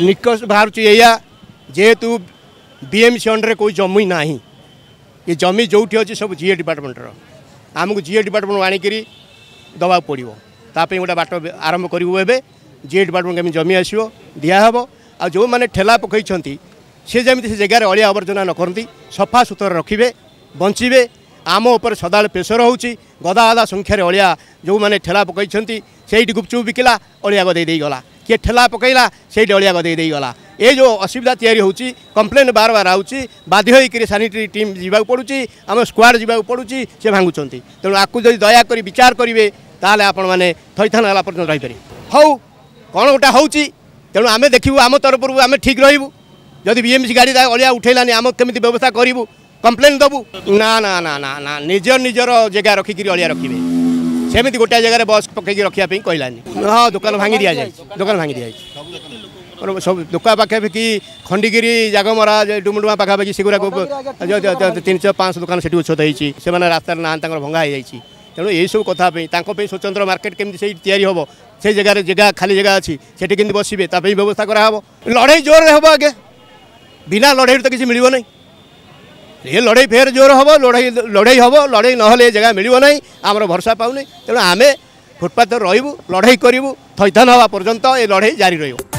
निकस बाहर एया जेहेतु BMC under कोई जमी ना ये जमी जो अच्छे सब जीए डिपार्टमेंटर आमको जीए डिपार्टमेंट आणिक दवा पड़ो ताप गोटे बाट आरंभ करूँ ए जीए डिपार्टमेंट कमी जमी आसो दिहब आ जो मैंने ठेला पकई सी जमी से जगार अलिया आवर्जना न करती सफा सुतरा रखिए बंचे आम उपर सदा प्रेसर होची गदा गदा संख्यार अलिया जो मैंने ठेला पकई से गुपचुप बिकला अलिया गई गला କିଏ ଠେଲା ପକାଇଲା ସେଇ ଡଳିଆ ଗଦେଇ ଦେଇଗଲା ଏ ଯେଉଁ ଅସୁବିଧା ତିଆରି ହେଉଛି କମ୍ପ୍ଲେନ୍ ବାର ବାର ଆଉଛି ବାଧ୍ୟ ହୋଇକରି ସାନିଟେରୀ ଟିମ୍ ଯିବାକୁ ପଡ଼ୁଛି ଆମ ସ୍କ୍ୱାଡ଼ ଯିବାକୁ ପଡ଼ୁଛି ସେ ଭାଙ୍ଗୁଛନ୍ତି ତେଣୁ ଆକୁ ଯଦି ଦୟାକରି ବିଚାର କରିବେ ତାହେଲେ ଆପଣମାନେ ଥଇଥାନ ହେଲା ପର୍ଯ୍ୟନ୍ତ ରହିପାରିବେ ହଉ କ'ଣ ଗୋଟେ ହେଉଛି ତେଣୁ ଆମେ ଦେଖିବୁ ଆମ ତରଫରୁ ଆମେ ଠିକ୍ ରହିବୁ ଯଦି ବିଏମ୍ସି ଗାଡ଼ି ଅଳିଆ ଉଠେଇଲାନି ଆମେ କେମିତି ବ୍ୟବସ୍ଥା କରିବୁ କମ୍ପ୍ଲେନ୍ ଦେବୁ ନା ନା ନା ନା ନା ନିଜ ନିଜର ଜାଗା ରଖିକିରି ଅଳିଆ ରଖିବେ সেমিতি গোটায়ে জায়গায় বক্স পকাইকি রক্ষা কহিলানি হ্যাঁ দোকান ভাঙি দিয়া যাই দোকান ভাঙি দিয়া যাই সব দোকা পাখাপাখি খণ্ডিগিরি জাগমরা ডুমডুমা পাখাপাখি সেগুলা তিনশো পাঁচশো দোকান সেটি উচ্ছেদ হয়েছি সে রাস্তার না তাঁর ভঙ্গা হয়ে যাই তেমন এইসব কথা তাঁর স্বতন্ত্র মার্কেট কেমি সেই তৈরি হব সেই জায়গার জায়গা খালি জায়গা আছে সেটি কেমি বসবে তা ব্যবস্থা করা হব লড়াই জোরে হব আগে বিনা লড়াইর তো কিছু মিলব না ଏ ଲଢ଼େଇ ଫେର ଜୋର ହେବ ଲଢ଼େଇ ଲଢ଼େଇ ହେବ ଲଢ଼େଇ ନହେଲେ ଏ ଜାଗା ମିଳିବ ନାହିଁ ଆମର ଭରସା ପାଉନି ତେଣୁ ଆମେ ଫୁଟପାଥରେ ରହିବୁ ଲଢ଼େଇ କରିବୁ ଥଇଥାନ ହେବା ପର୍ଯ୍ୟନ୍ତ ଏ ଲଢ଼େଇ ଜାରି ରହିବ